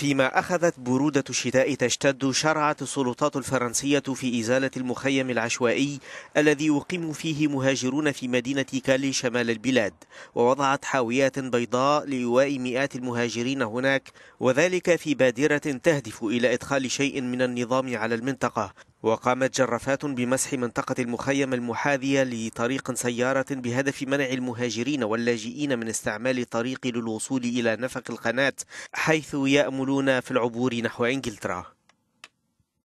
فيما أخذت برودة الشتاء تشتد شرعت السلطات الفرنسية في إزالة المخيم العشوائي الذي يقيم فيه مهاجرون في مدينة كالي شمال البلاد ووضعت حاويات بيضاء لإيواء مئات المهاجرين هناك وذلك في بادرة تهدف إلى إدخال شيء من النظام على المنطقة وقامت جرافات بمسح منطقة المخيم المحاذية لطريق سيارة بهدف منع المهاجرين واللاجئين من استعمال الطريق للوصول إلى نفق القناة حيث يأملون في العبور نحو إنجلترا